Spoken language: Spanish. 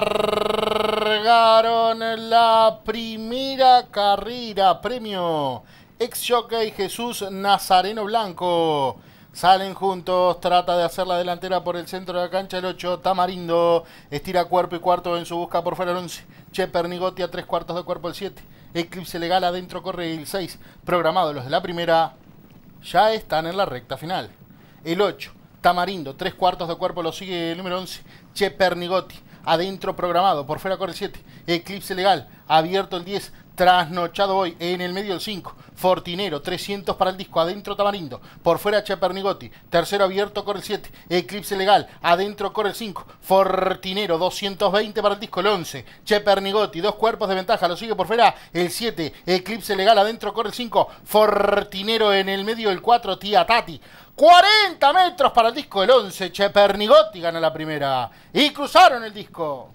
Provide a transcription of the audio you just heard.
Cargaron la primera carrera. Premio ex jockey Jesús Nazareno Blanco. Salen juntos, trata de hacer la delantera por el centro de la cancha el 8, Tamarindo, estira cuerpo y cuarto en su busca por fuera el 11, Cheper Nigotti a tres cuartos de cuerpo el 7, Eclipse Legal adentro corre el 6, programados los de la primera, ya están en la recta final. El 8, Tamarindo, tres cuartos de cuerpo lo sigue el número 11, Cheper Nigotti adentro programado, por fuera corre 7, eclipse legal, abierto el 10, trasnochado hoy en el medio el 5, Fortinero 300 para el disco, adentro Tamarindo, por fuera Chepernigotti, tercero abierto corre el 7, Eclipse Legal, adentro corre el 5, Fortinero 220 para el disco, el 11, Chepernigotti, dos cuerpos de ventaja, lo sigue por fuera el 7, Eclipse Legal, adentro corre el 5, Fortinero en el medio el 4, Tía Tati. 40 metros para el disco, el 11, Chepernigotti gana la primera. Y cruzaron el disco.